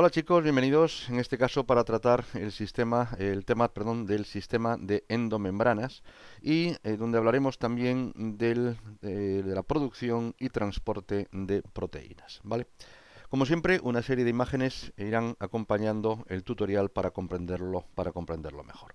Hola chicos, bienvenidos en este caso para tratar el sistema, el tema, perdón, del sistema de endomembranas y eh, donde hablaremos también eh, de la producción y transporte de proteínas, ¿vale? Como siempre, una serie de imágenes irán acompañando el tutorial para comprenderlo, para comprenderlo mejor.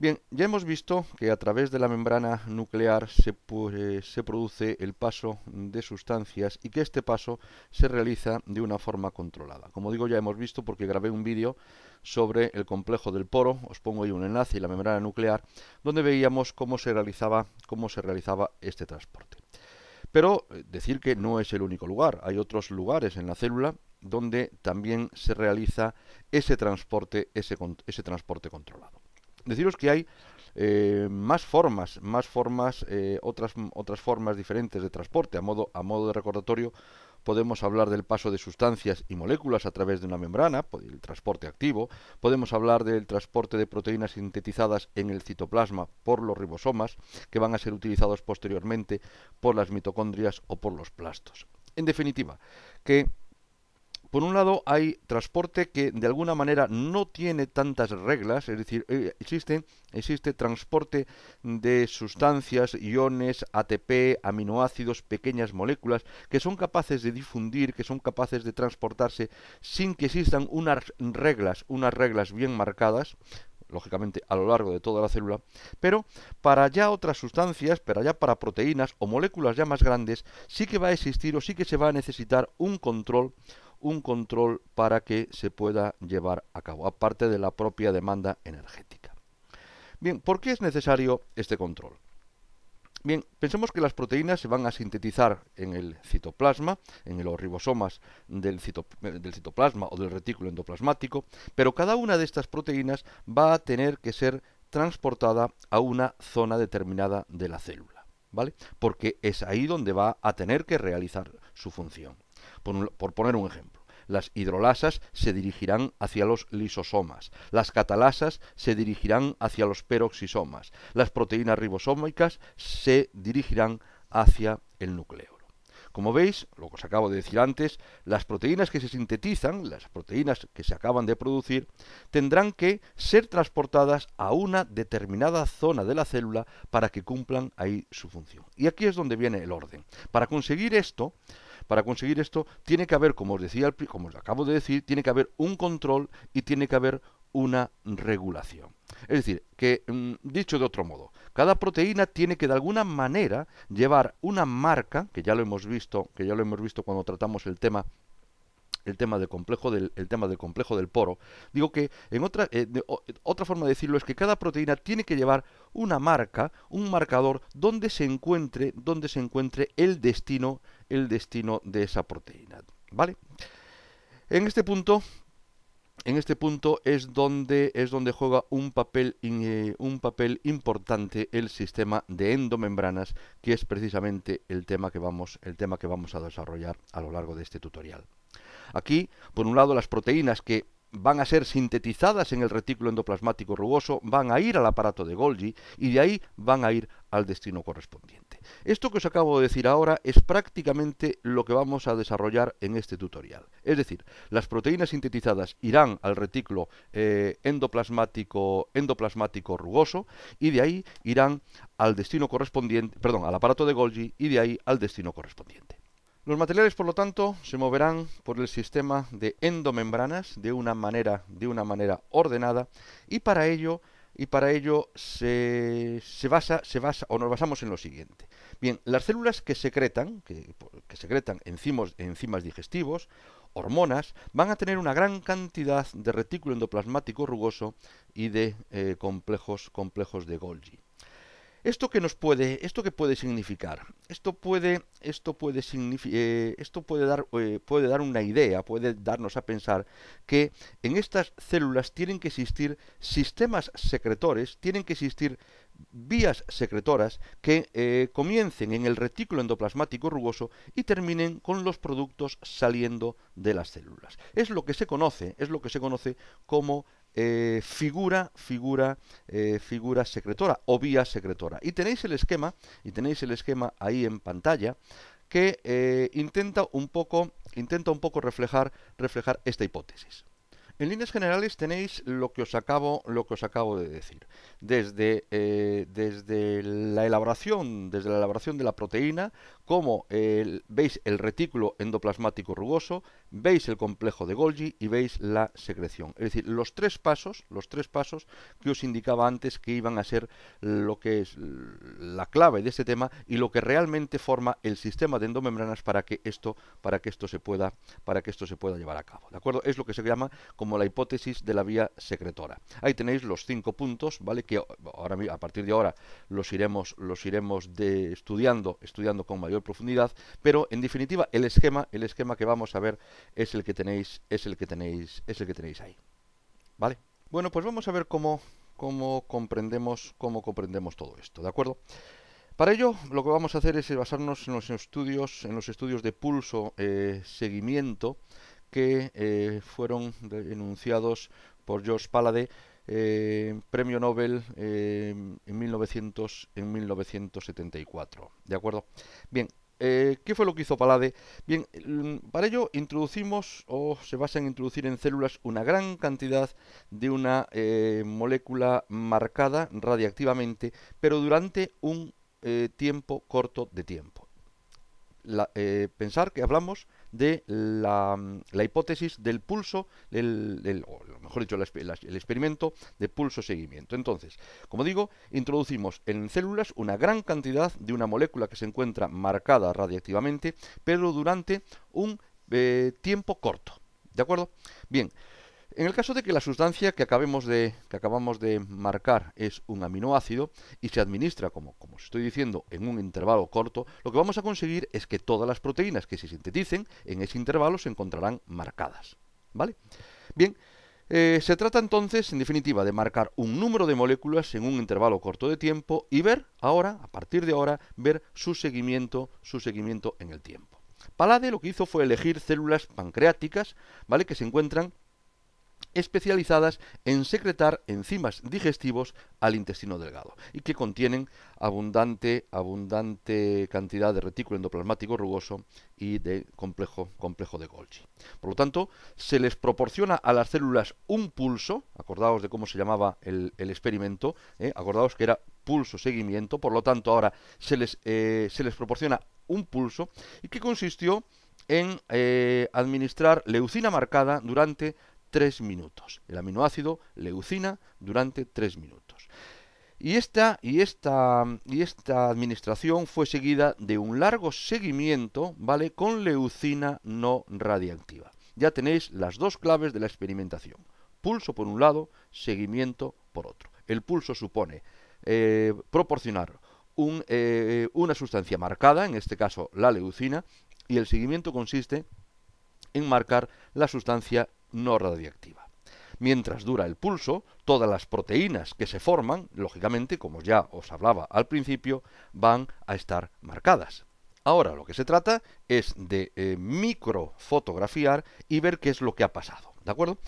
Bien, ya hemos visto que a través de la membrana nuclear eh, se, produce el paso de sustancias y que este paso se realiza de una forma controlada. Como digo, ya hemos visto porque grabé un vídeo sobre el complejo del poro, os pongo ahí un enlace y la membrana nuclear, donde veíamos cómo se realizaba, cómo se realizaba este transporte. Pero eh, decir que no es el único lugar, hay otros lugares en la célula donde también se realiza ese transporte, ese transporte controlado. Deciros que hay eh, más formas, más formas, eh, otras, otras formas diferentes de transporte. A modo, a modo de recordatorio, podemos hablar del paso de sustancias y moléculas a través de una membrana, pues, el transporte activo, podemos hablar del transporte de proteínas sintetizadas en el citoplasma por los ribosomas, que van a ser utilizados posteriormente por las mitocondrias o por los plastos. En definitiva, que por un lado hay transporte que de alguna manera no tiene tantas reglas, es decir, eh, existe, existe transporte de sustancias, iones, ATP, aminoácidos, pequeñas moléculas, que son capaces de difundir, que son capaces de transportarse sin que existan unas reglas, unas reglas bien marcadas, lógicamente a lo largo de toda la célula, pero para ya otras sustancias, pero ya para proteínas o moléculas ya más grandes, sí que va a existir o sí que se va a necesitar un control, un control para que se pueda llevar a cabo, aparte de la propia demanda energética. Bien, ¿por qué es necesario este control? Bien, pensemos que las proteínas se van a sintetizar en el citoplasma, en los ribosomas eh, del, citoplasma o del retículo endoplasmático, pero cada una de estas proteínas va a tener que ser transportada a una zona determinada de la célula, ¿vale? Porque es ahí donde va a tener que realizar su función. por, por poner un ejemplo. Las hidrolasas se dirigirán hacia los lisosomas. Las catalasas se dirigirán hacia los peroxisomas. Las proteínas ribosómicas se dirigirán hacia el núcleo. Como veis, lo que os acabo de decir antes, las proteínas que se sintetizan, las proteínas que se acaban de producir, tendrán que ser transportadas a una determinada zona de la célula para que cumplan ahí su función. Y aquí es donde viene el orden. Para conseguir esto, para conseguir esto tiene que haber, como os decía, como acabo de decir, tiene que haber un control y tiene que haber una regulación. Es decir, que mm, dicho de otro modo, cada proteína tiene que de alguna manera llevar una marca, que ya lo hemos visto, que ya lo hemos visto cuando tratamos el tema el tema del complejo del, tema del complejo del poro. Digo que en otra, eh, otra forma de decirlo es que cada proteína tiene que llevar una marca, un marcador donde se encuentre, donde se encuentre el destino, el destino de esa proteína. ¿Vale? En este punto, en este punto es donde es donde juega un papel eh, un papel importante el sistema de endomembranas que es precisamente el tema que vamos el tema que vamos a desarrollar a lo largo de este tutorial Aquí, por un lado, las proteínas que van a ser sintetizadas en el retículo endoplasmático rugoso, van a ir al aparato de Golgi y de ahí van a ir al destino correspondiente. Esto que os acabo de decir ahora es prácticamente lo que vamos a desarrollar en este tutorial. Es decir, las proteínas sintetizadas irán al retículo eh, endoplasmático, endoplasmático rugoso y de ahí irán al destino correspondiente, perdón, al aparato de Golgi y de ahí al destino correspondiente. Los materiales, por lo tanto, se moverán por el sistema de endomembranas de una manera, de una manera ordenada y para ello, y para ello se, se, basa, se basa, o nos basamos en lo siguiente. Bien, las células que secretan, que, secretan enzimos, enzimas digestivos, hormonas, van a tener una gran cantidad de retículo endoplasmático rugoso y de eh, complejos, complejos de Golgi. ¿Esto qué nos puede, esto puede significar? Esto puede, esto puede, eh, esto puede dar, eh, puede dar una idea, puede darnos a pensar que en estas células tienen que existir sistemas secretores, tienen que existir vías secretoras que eh, comiencen en el retículo endoplasmático rugoso y terminen con los productos saliendo de las células. Es lo que se conoce, es lo que se conoce como eh, figura, figura, eh, figura secretora o vía secretora. Y tenéis el esquema, y tenéis el esquema ahí en pantalla que eh, intenta un poco, intenta un poco reflejar, reflejar esta hipótesis. En líneas generales tenéis lo que os acabo, lo que os acabo de decir. Desde, desde, la elaboración, desde la elaboración de la proteína, como veis el retículo endoplasmático rugoso, veis el complejo de Golgi y veis la secreción. Es decir, los tres pasos, los tres pasos que os indicaba antes que iban a ser lo que es la clave de este tema y lo que realmente forma el sistema de endomembranas para que esto, para que esto se pueda, para que esto se pueda llevar a cabo. ¿De acuerdo? Es lo que se llama como la hipótesis de la vía secretora. Ahí tenéis los cinco puntos, ¿vale? Que ahora a partir de ahora los iremos, los iremos de, estudiando, estudiando con mayor profundidad, pero en definitiva el esquema, el esquema que vamos a ver es el que tenéis, es el que tenéis, es el que tenéis ahí. ¿Vale? Bueno, pues vamos a ver cómo, cómo comprendemos, cómo comprendemos todo esto, ¿de acuerdo? Para ello, lo que vamos a hacer es basarnos en los estudios, en los estudios de pulso eh, seguimiento que eh, fueron enunciados por George Palade eh, premio Nobel eh, en, 1900, 1974. ¿De acuerdo? Bien, eh, ¿qué fue lo que hizo Palade? Bien, para ello introducimos o se basa en introducir en células una gran cantidad de una molécula marcada radiactivamente, pero durante un tiempo corto de tiempo. pensar que hablamos de la, mm, la hipótesis del pulso, el, o mejor dicho, el, experimento de pulso-seguimiento. Entonces, como digo, introducimos en células una gran cantidad de una molécula que se encuentra marcada radiactivamente, pero durante un eh, tiempo corto. ¿De acuerdo? Bien. En el caso de que la sustancia que, acabemos de, que acabamos de marcar es un aminoácido y se administra, como, como os estoy diciendo, en un intervalo corto, lo que vamos a conseguir es que todas las proteínas que se sinteticen en ese intervalo se encontrarán marcadas. ¿Vale? Bien, eh, se trata entonces, en definitiva, de marcar un número de moléculas en un intervalo corto de tiempo y ver ahora, a partir de ahora, ver su seguimiento, su seguimiento en el tiempo. Palade lo que hizo fue elegir células pancreáticas, ¿vale? que se encuentran especializadas en secretar enzimas digestivos al intestino delgado y que contienen abundante, abundante cantidad de retículo endoplasmático rugoso y de complejo, complejo de Golgi. Por lo tanto, se les proporciona a las células un pulso, acordaos de cómo se llamaba el, experimento, eh, acordaos que era pulso seguimiento, por lo tanto ahora se les, eh, se les proporciona un pulso y que consistió en eh, administrar leucina marcada durante 3 minutos. El aminoácido leucina durante 3 minutos. Y esta, y esta, y esta administración fue seguida de un largo seguimiento, ¿vale? Con leucina no radiactiva. Ya tenéis las dos claves de la experimentación. Pulso por un lado, seguimiento por otro. El pulso supone eh, proporcionar eh, una sustancia marcada, en este caso la leucina, y el seguimiento consiste en marcar la sustancia no radiactiva. Mientras dura el pulso, todas las proteínas que se forman, lógicamente, como ya os hablaba al principio, van a estar marcadas. Ahora lo que se trata es de eh, microfotografiar y ver qué es lo que ha pasado, ¿de acuerdo?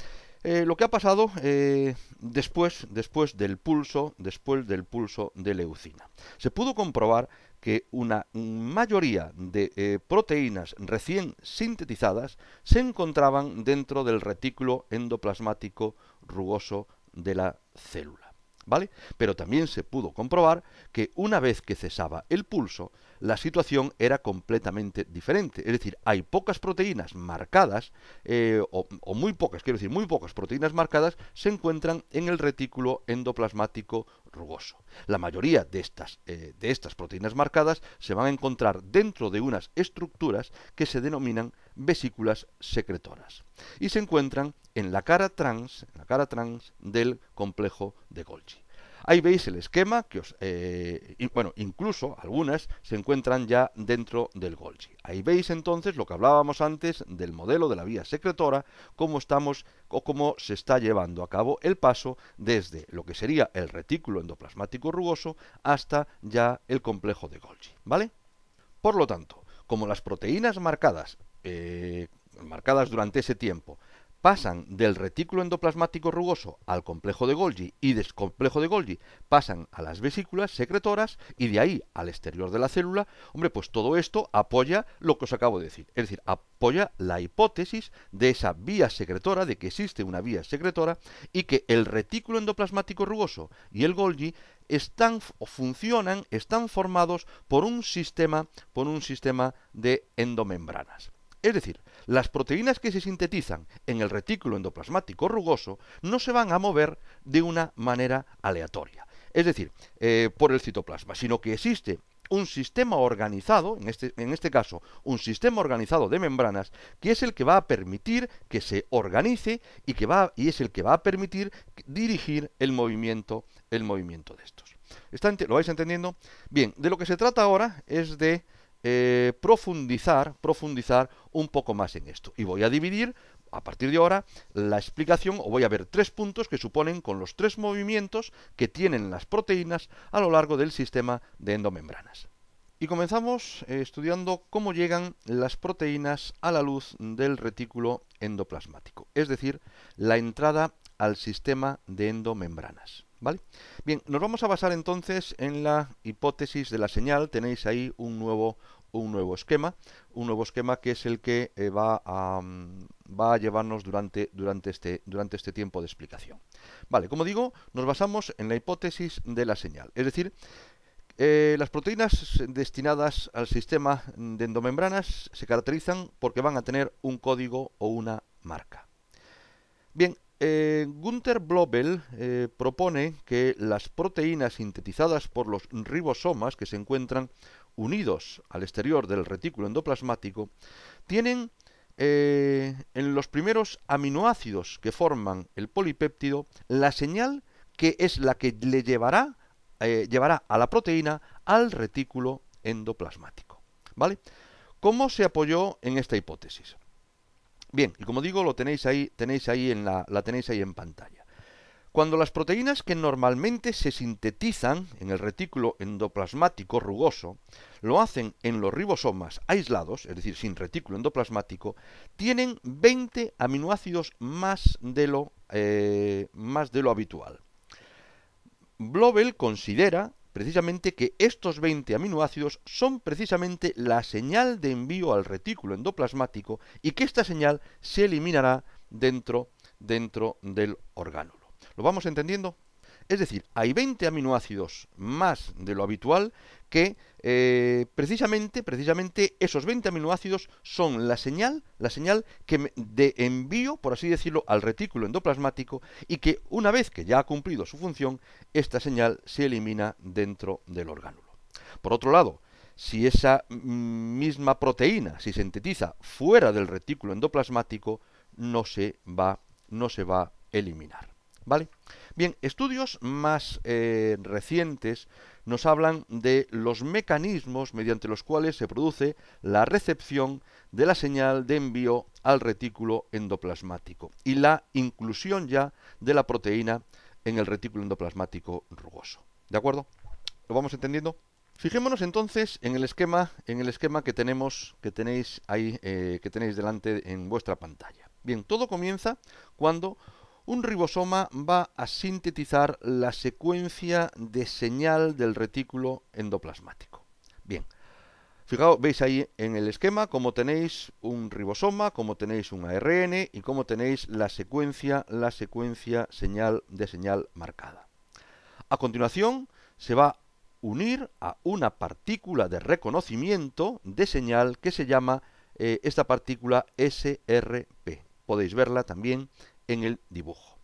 Eh, lo que ha pasado eh, después, después del pulso, después del pulso de leucina. Se pudo comprobar que una mayoría de eh, proteínas recién sintetizadas se encontraban dentro del retículo endoplasmático rugoso de la célula. ¿Vale? Pero también se pudo comprobar que una vez que cesaba el pulso, la situación era completamente diferente. Es decir, hay pocas proteínas marcadas, eh, o, muy pocas, quiero decir, muy pocas proteínas marcadas, se encuentran en el retículo endoplasmático rugoso. La mayoría de estas, eh, de estas, proteínas marcadas se van a encontrar dentro de unas estructuras que se denominan vesículas secretoras y se encuentran en la cara trans, en la cara trans del complejo de Golgi. Ahí veis el esquema que os... Eh, bueno, incluso algunas se encuentran ya dentro del Golgi. Ahí veis entonces lo que hablábamos antes del modelo de la vía secretora, cómo estamos o cómo se está llevando a cabo el paso desde lo que sería el retículo endoplasmático rugoso hasta ya el complejo de Golgi, ¿vale? Por lo tanto, como las proteínas marcadas, eh, marcadas durante ese tiempo, pasan del retículo endoplasmático rugoso al complejo de Golgi y del complejo de Golgi pasan a las vesículas secretoras y de ahí al exterior de la célula, hombre, pues todo esto apoya lo que os acabo de decir, es decir, apoya la hipótesis de esa vía secretora, de que existe una vía secretora y que el retículo endoplasmático rugoso y el Golgi están o funcionan, están formados por un sistema, por un sistema de endomembranas. Es decir, las proteínas que se sintetizan en el retículo endoplasmático rugoso no se van a mover de una manera aleatoria, es decir, eh, por el citoplasma, sino que existe un sistema organizado, este, en este, caso un sistema organizado de membranas, que es el que va a permitir que se organice y, que va, y es el que va a permitir dirigir el movimiento, el movimiento de estos. ¿Lo vais entendiendo? Bien, de lo que se trata ahora es de eh, profundizar, profundizar un poco más en esto. Y voy a dividir a partir de ahora la explicación, o voy a ver tres puntos que suponen con los tres movimientos que tienen las proteínas a lo largo del sistema de endomembranas. Y comenzamos eh, estudiando cómo llegan las proteínas a la luz del retículo endoplasmático, es decir, la entrada al sistema de endomembranas. ¿Vale? Bien, nos vamos a basar entonces en la hipótesis de la señal. Tenéis ahí un nuevo, un nuevo esquema, un nuevo esquema que es el que eh, va, a, mm, va a llevarnos durante, durante, este, durante este tiempo de explicación. Vale, como digo, nos basamos en la hipótesis de la señal. Es decir, eh, las proteínas destinadas al sistema de endomembranas se caracterizan porque van a tener un código o una marca. Bien, eh, Gunther Blobel eh, propone que las proteínas sintetizadas por los ribosomas que se encuentran unidos al exterior del retículo endoplasmático tienen eh, en los primeros aminoácidos que forman el polipéptido la señal que es la que le llevará, llevará a la proteína al retículo endoplasmático. ¿Vale? ¿Cómo se apoyó en esta hipótesis? Bien, y como digo, lo tenéis ahí, tenéis ahí en la, la tenéis ahí en pantalla. Cuando las proteínas que normalmente se sintetizan en el retículo endoplasmático rugoso lo hacen en los ribosomas aislados, es decir, sin retículo endoplasmático, tienen 20 aminoácidos más de lo, eh, más de lo habitual. Blobel considera precisamente que estos 20 aminoácidos son precisamente la señal de envío al retículo endoplasmático y que esta señal se eliminará dentro, dentro del orgánulo. ¿Lo vamos entendiendo? Es decir, hay 20 aminoácidos más de lo habitual que eh, precisamente, precisamente esos 20 aminoácidos son la señal, la señal que de envío, por así decirlo, al retículo endoplasmático y que una vez que ya ha cumplido su función, esta señal se elimina dentro del orgánulo. Por otro lado, si esa mm, misma proteína se sintetiza fuera del retículo endoplasmático, no se va, no se va a eliminar. ¿Vale? Bien, estudios más eh, recientes nos hablan de los mecanismos mediante los cuales se produce la recepción de la señal de envío al retículo endoplasmático y la inclusión ya de la proteína en el retículo endoplasmático rugoso. ¿De acuerdo? ¿Lo vamos entendiendo? Fijémonos entonces en el esquema, en el esquema que tenemos, que tenéis ahí, eh, que tenéis delante en vuestra pantalla. Bien, todo comienza cuando un ribosoma va a sintetizar la secuencia de señal del retículo endoplasmático. Bien, fijaos, veis ahí en el esquema cómo tenéis un ribosoma, cómo tenéis un ARN y cómo tenéis la secuencia, la secuencia señal de señal marcada. A continuación, se va a unir a una partícula de reconocimiento de señal que se llama eh, esta partícula SRP. Podéis verla también en el dibujo.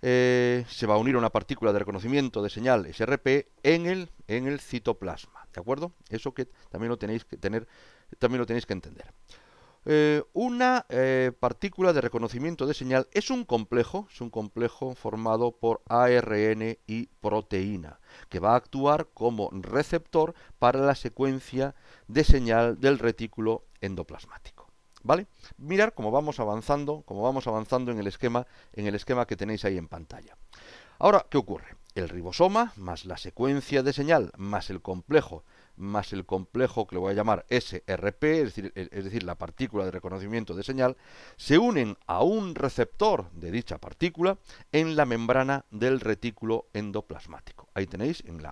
Eh, se va a unir una partícula de reconocimiento de señal SRP en el, en el citoplasma. ¿De acuerdo? Eso que también lo tenéis que tener, también lo tenéis que entender. Eh, una eh, partícula de reconocimiento de señal es un complejo, es un complejo formado por ARN y proteína, que va a actuar como receptor para la secuencia de señal del retículo endoplasmático. ¿Vale? Mirar cómo vamos avanzando, cómo vamos avanzando en el esquema, en el esquema que tenéis ahí en pantalla. Ahora, ¿qué ocurre? El ribosoma más la secuencia de señal más el complejo más el complejo que le voy a llamar SRP, e, es decir, la partícula de reconocimiento de señal, se unen a un receptor de dicha partícula en la membrana del retículo endoplasmático. Ahí tenéis en,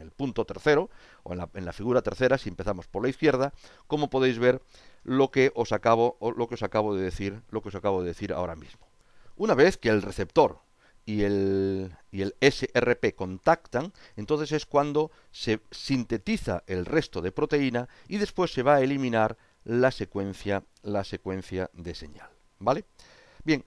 el punto tercero o en la figura tercera, si empezamos por la izquierda, como podéis ver lo que os acabo, lo que os acabo de decir, lo que os acabo de decir ahora mismo. Una vez que el receptor y el, SRP contactan, entonces es cuando se sintetiza el resto de proteína y después se va a eliminar la secuencia, la secuencia de señal. ¿Vale? Bien,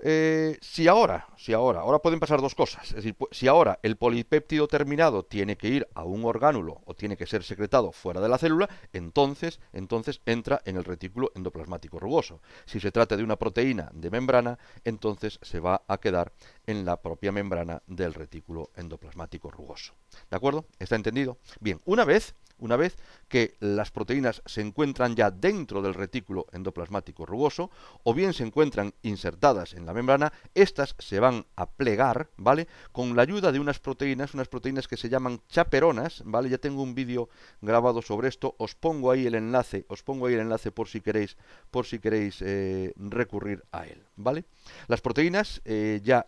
eh, si ahora, si ahora, ahora pueden pasar dos cosas. Es decir, si ahora el polipéptido terminado tiene que ir a un orgánulo o tiene que ser secretado fuera de la célula, entonces, entonces entra en el retículo endoplasmático rugoso. Si se trata de una proteína de membrana, entonces se va a quedar en la propia membrana del retículo endoplasmático rugoso. ¿De acuerdo? ¿Está entendido? Bien, una vez, una vez que las proteínas se encuentran ya dentro del retículo endoplasmático rugoso o bien se encuentran insertadas en la membrana, estas se van a plegar, ¿vale? Con la ayuda de unas proteínas, unas proteínas que se llaman chaperonas, ¿vale? Ya tengo un vídeo grabado sobre esto, os pongo ahí el enlace, os pongo ahí el enlace por si queréis, por si queréis eh, recurrir a él, ¿vale? Las proteínas eh, ya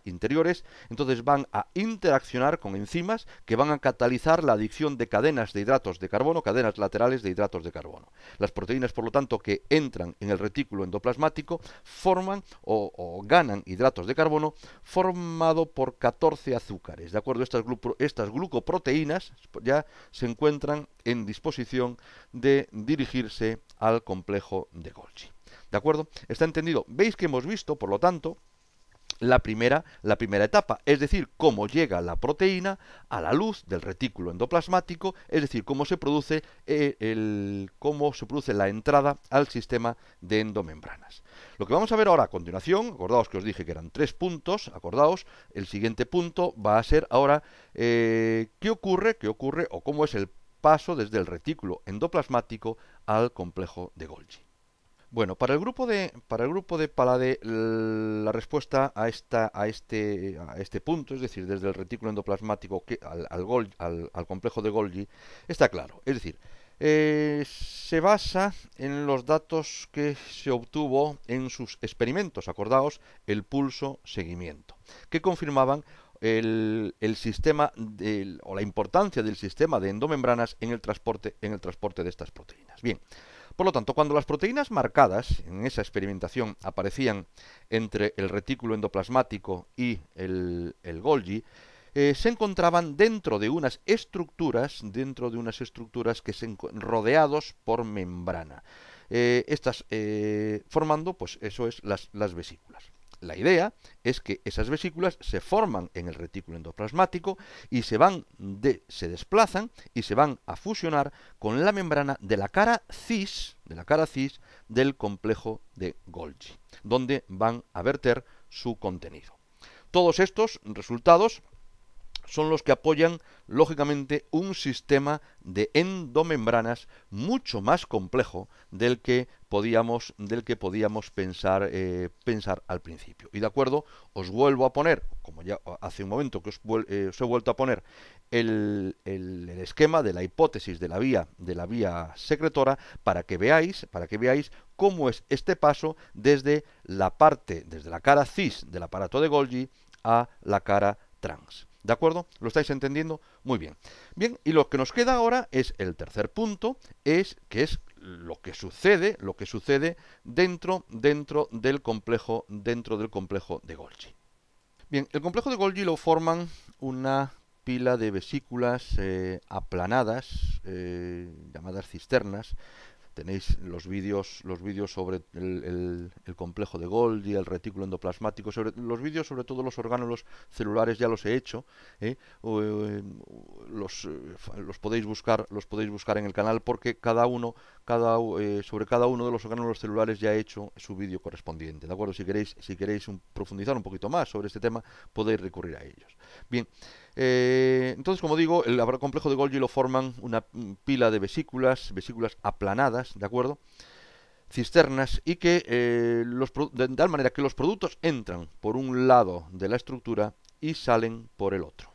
entonces van a interaccionar con enzimas que van a catalizar la adicción de cadenas de hidratos de carbono, cadenas laterales de hidratos de carbono. Las proteínas, por lo tanto, que entran en el retículo endoplasmático forman o, ganan hidratos de carbono formado por 14 azúcares. ¿De acuerdo? Estas, estas glucoproteínas ya se encuentran en disposición de dirigirse al complejo de Golgi. ¿De acuerdo? ¿Está entendido? Veis que hemos visto, por lo tanto, la primera, la primera etapa, es decir, cómo llega la proteína a la luz del retículo endoplasmático, es decir, cómo se produce, eh, el, cómo se produce la entrada al sistema de endomembranas. Lo que vamos a ver ahora a continuación, acordaos que os dije que eran tres puntos, acordaos, el siguiente punto va a ser ahora eh, qué ocurre, qué ocurre o cómo es el paso desde el retículo endoplasmático al complejo de Golgi. Bueno, para el grupo de para el grupo de Palade la respuesta a esta a este a este punto, es decir, desde el retículo endoplasmático que, al, al, al, complejo de Golgi, está claro. Es decir, eh, se basa en los datos que se obtuvo en sus experimentos, acordaos, el pulso seguimiento, que confirmaban el, el sistema o la importancia del sistema de endomembranas en el transporte en el transporte de estas proteínas. Bien. Por lo tanto, cuando las proteínas marcadas en esa experimentación aparecían entre el retículo endoplasmático y el, Golgi, eh, se encontraban dentro de unas estructuras, dentro de unas estructuras que se rodeados por membrana. Eh, estas eh, formando, pues eso es las vesículas. La idea es que esas vesículas se forman en el retículo endoplasmático y se van se desplazan y se van a fusionar con la membrana de la cara cis, de la cara cis del complejo de Golgi, donde van a verter su contenido. Todos estos resultados son los que apoyan, lógicamente, un sistema de endomembranas mucho más complejo del que podíamos, del que podíamos pensar, eh, al principio. Y de acuerdo, os vuelvo a poner, como ya hace un momento que os, eh, he vuelto a poner, el, esquema de la hipótesis de la vía, de la vía secretora, para que veáis, para que veáis cómo es este paso desde la parte, desde la cara cis del aparato de Golgi a la cara trans. ¿De acuerdo? ¿Lo estáis entendiendo? Muy bien. Bien, y lo que nos queda ahora es el tercer punto, es que es lo que sucede, lo que sucede dentro, dentro del complejo, dentro del complejo de Golgi. Bien, el complejo de Golgi lo forman una pila de vesículas eh, aplanadas, eh, llamadas cisternas, Tenéis los vídeos, los vídeos sobre el, complejo de Golgi, el retículo endoplasmático, sobre los vídeos sobre todos los orgánulos celulares ya los he hecho, ¿eh? Eh, los, eh, los, podéis buscar, los podéis buscar en el canal porque cada uno, cada, sobre cada uno de los órganos celulares ya he hecho su vídeo correspondiente, de acuerdo. Si queréis, si queréis profundizar un poquito más sobre este tema, podéis recurrir a ellos. Bien. Eh, entonces, como digo, el complejo de Golgi lo forman una mm, pila de vesículas, vesículas aplanadas, ¿de acuerdo? Cisternas y que eh, los, de tal manera que los productos entran por un lado de la estructura y salen por el otro.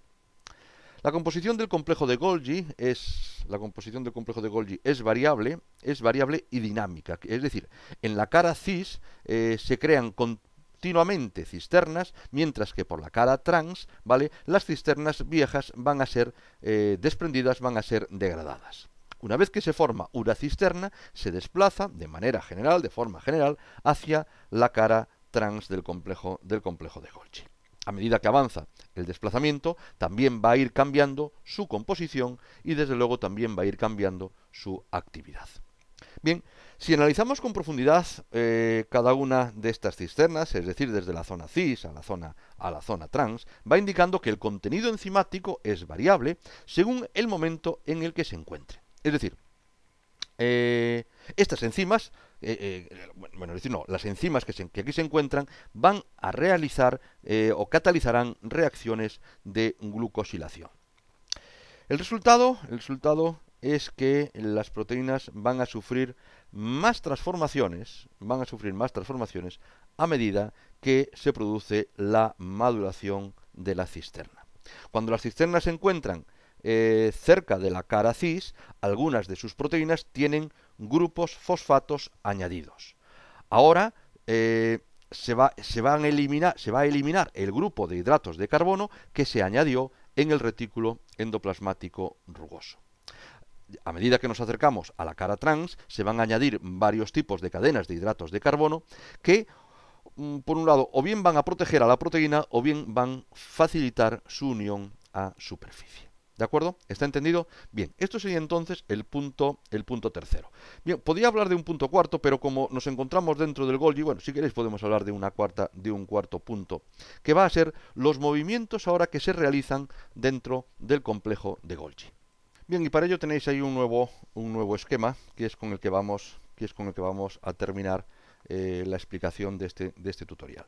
La composición del complejo de Golgi es la composición del complejo de Golgi es variable, es variable y dinámica. Es decir, en la cara cis eh, se crean con continuamente cisternas, mientras que por la cara trans, ¿vale? Las cisternas viejas van a ser eh, desprendidas, van a ser degradadas. Una vez que se forma una cisterna, se desplaza de manera general, de forma general, hacia la cara trans del complejo, del complejo de Golgi. A medida que avanza el desplazamiento, también va a ir cambiando su composición y desde luego también va a ir cambiando su actividad. Bien, si analizamos con profundidad eh, cada una de estas cisternas, es decir, desde la zona cis a la zona, a la zona trans, va indicando que el contenido enzimático es variable según el momento en el que se encuentre. Es decir, eh, estas enzimas, eh, bueno, es decir, no, las enzimas que, que, aquí se encuentran van a realizar o catalizarán reacciones de glucosilación. El resultado, el resultado es que las proteínas van a sufrir más transformaciones, van a sufrir más transformaciones a medida que se produce la maduración de la cisterna. Cuando las cisternas se encuentran eh, cerca de la cara cis, algunas de sus proteínas tienen grupos fosfatos añadidos. Ahora eh, se va a eliminar el grupo de hidratos de carbono que se añadió en el retículo endoplasmático rugoso a medida que nos acercamos a la cara trans, se van a añadir varios tipos de cadenas de hidratos de carbono que, mm, por un lado, o bien van a proteger a la proteína o bien van a facilitar su unión a superficie. ¿De acuerdo? ¿Está entendido? Bien, esto sería entonces el punto, el punto tercero. Bien, podría hablar de un punto cuarto, pero como nos encontramos dentro del Golgi, bueno, si queréis podemos hablar de una cuarta, de un cuarto punto, que va a ser los movimientos ahora que se realizan dentro del complejo de Golgi. Bien, y para ello tenéis ahí un nuevo, un nuevo esquema, que es con el que vamos, que es con el que vamos a terminar eh, la explicación de este, este tutorial.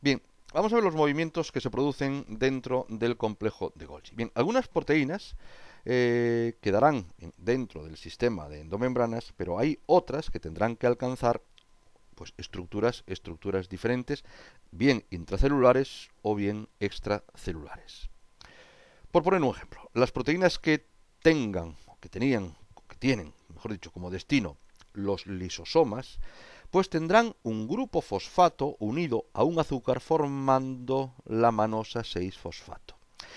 Bien, vamos a ver los movimientos que se producen dentro del complejo de Golgi. Bien, algunas proteínas eh, quedarán dentro del sistema de endomembranas, pero hay otras que tendrán que alcanzar pues estructuras, estructuras diferentes, bien intracelulares o bien extracelulares. Por poner un ejemplo, las proteínas que tengan, o que tenían, que tienen, mejor dicho, como destino los lisosomas, pues tendrán un grupo fosfato unido a un azúcar formando la manosa 6-fosfato.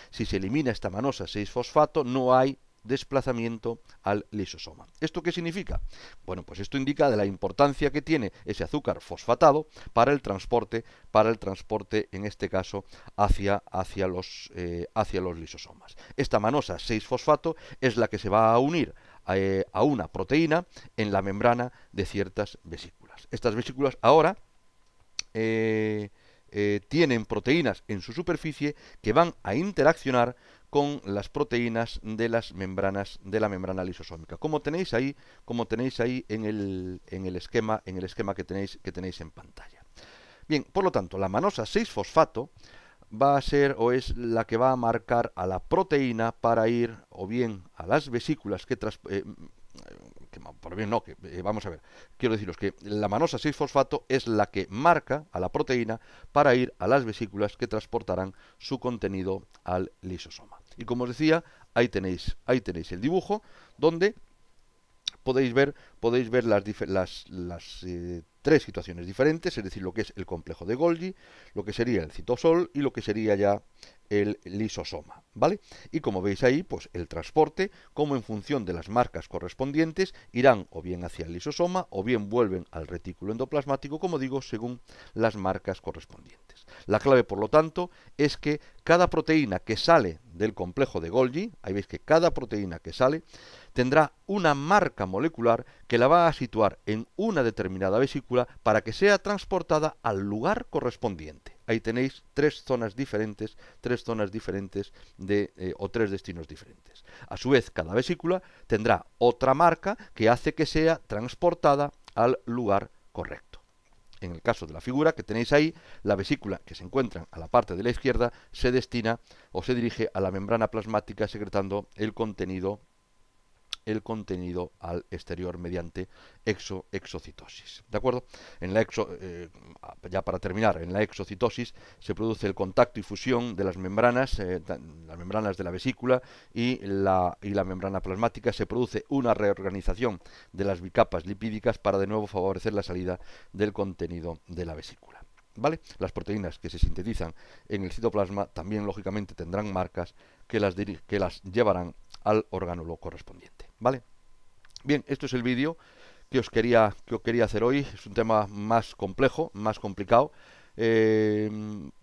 Si se elimina esta manosa 6-fosfato, no hay desplazamiento al lisosoma. ¿Esto qué significa? Bueno, pues esto indica de la importancia que tiene ese azúcar fosfatado para el transporte, para el transporte en este caso hacia, hacia, los, eh, hacia los lisosomas. Esta manosa 6-fosfato es la que se va a unir eh, a, una proteína en la membrana de ciertas vesículas. Estas vesículas ahora... Eh, tienen proteínas en su superficie que van a interaccionar con las proteínas de las membranas de la membrana lisosómica. Como tenéis ahí, como tenéis ahí en el, esquema, en el esquema que tenéis, que tenéis en pantalla. Bien, por lo tanto, la manosa 6-fosfato va a ser o es la que va a marcar a la proteína para ir o bien a las vesículas que, tras eh, que por bien no, que, eh, vamos a ver, quiero deciros que la manosa 6-fosfato es la que marca a la proteína para ir a las vesículas que transportarán su contenido al lisosoma. Y como os decía, ahí tenéis, ahí tenéis el dibujo donde podéis ver, podéis ver las, las, eh, tres situaciones diferentes, es decir, lo que es el complejo de Golgi, lo que sería el citosol y lo que sería ya el lisosoma, ¿vale? Y como veis ahí, pues el transporte, como en función de las marcas correspondientes, irán o bien hacia el lisosoma o bien vuelven al retículo endoplasmático, como digo, según las marcas correspondientes. La clave, por lo tanto, es que cada proteína que sale del complejo de Golgi, ahí veis que cada proteína que sale, tendrá una marca molecular que la va a situar en una determinada vesícula para que sea transportada al lugar correspondiente. Ahí tenéis tres zonas diferentes, tres zonas diferentes de, eh, o tres destinos diferentes. A su vez, cada vesícula tendrá otra marca que hace que sea transportada al lugar correcto. En el caso de la figura que tenéis ahí, la vesícula que se encuentra a la parte de la izquierda se destina o se dirige a la membrana plasmática secretando el contenido el contenido al exterior mediante exo exocitosis. ¿De acuerdo? En la eh, ya para terminar, en la exocitosis se produce el contacto y fusión de las membranas, eh, las membranas de la vesícula y la, membrana plasmática. Se produce una reorganización de las bicapas lipídicas para de nuevo favorecer la salida del contenido de la vesícula. ¿Vale? Las proteínas que se sintetizan en el citoplasma también lógicamente tendrán marcas que las, que las llevarán al órgano lo correspondiente. ¿Vale? Bien, esto es el vídeo que os quería, que os quería hacer hoy. Es un tema más complejo, más complicado. Eh,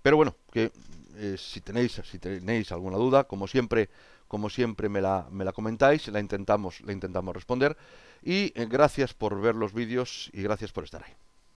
pero bueno, que eh, si tenéis, si tenéis alguna duda, como siempre, como siempre me la, me la comentáis, la intentamos, la intentamos responder. Y eh, gracias por ver los vídeos y gracias por estar ahí.